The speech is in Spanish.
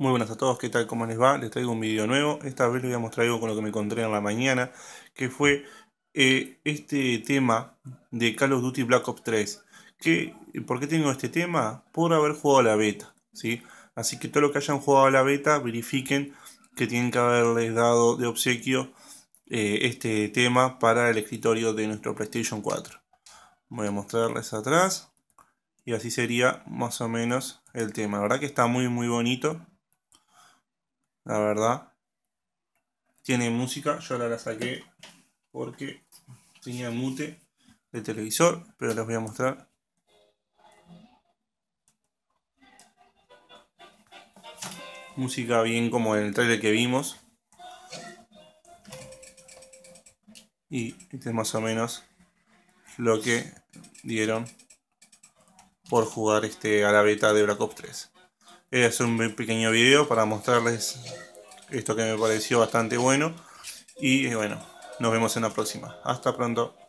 Muy buenas a todos, ¿qué tal? ¿Cómo les va? Les traigo un video nuevo. Esta vez les voy a mostrar algo con lo que me encontré en la mañana, que fue eh, este tema de Call of Duty Black Ops 3. ¿Por qué tengo este tema? Por haber jugado a la beta, ¿sí? Así que todo lo que hayan jugado a la beta, verifiquen que tienen que haberles dado de obsequio eh, este tema para el escritorio de nuestro PlayStation 4. Voy a mostrarles atrás. Y así sería más o menos el tema. La verdad que está muy muy bonito la verdad. Tiene música, yo ahora la saqué porque tenía mute de televisor, pero les voy a mostrar. Música bien como en el trailer que vimos. Y este es más o menos lo que dieron por jugar este, a la beta de Black Ops 3. Voy hacer un pequeño video para mostrarles esto que me pareció bastante bueno. Y eh, bueno, nos vemos en la próxima. Hasta pronto.